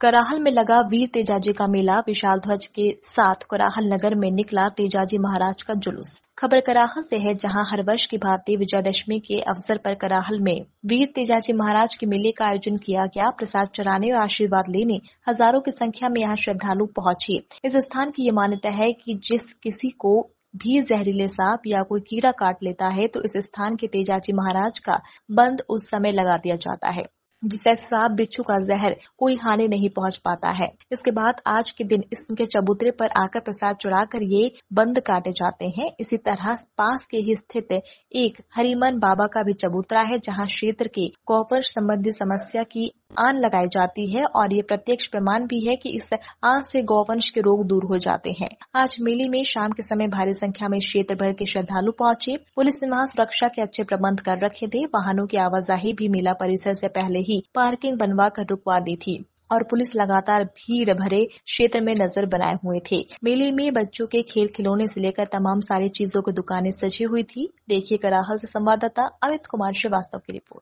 कराहल में लगा वीर तेजाजी का मेला विशाल ध्वज के साथ कराहल नगर में निकला तेजाजी महाराज का जुलूस खबर कराहल से है जहां हर वर्ष की भांति विजयादशमी के अवसर पर कराहल में वीर तेजाजी महाराज के मेले का आयोजन किया गया प्रसाद चढ़ाने और आशीर्वाद लेने हजारों की संख्या में यहां श्रद्धालु पहुंचे इस स्थान की ये मान्यता है कि जिस किसी को भी जहरीले सांप या कोई कीड़ा काट लेता है तो इस स्थान के तेजाजी महाराज का बंद उस समय लगा दिया जाता है जिसे सांप बिच्छू का जहर कोई हानि नहीं पहुंच पाता है इसके बाद आज के दिन इसके चबूतरे पर आकर प्रसाद चुरा कर ये बंद काटे जाते हैं इसी तरह पास के ही स्थित एक हरिमन बाबा का भी चबूतरा है जहां क्षेत्र के कॉपर संबंधी समस्या की आन लगाई जाती है और ये प्रत्यक्ष प्रमाण भी है कि इस आन से गौवंश के रोग दूर हो जाते हैं आज मेले में शाम के समय भारी संख्या में क्षेत्र भर के श्रद्धालु पहुंचे पुलिस ने वहां सुरक्षा के अच्छे प्रबंध कर रखे थे वाहनों की आवाजाही भी मेला परिसर से पहले ही पार्किंग बनवा कर रुकवा दी थी और पुलिस लगातार भीड़ भरे क्षेत्र में नजर बनाए हुए थे मेले में बच्चों के खेल खिलौने से लेकर तमाम सारी चीजों की दुकानें सजी हुई थी देखिए कराहल से संवाददाता अमित कुमार श्रीवास्तव की रिपोर्ट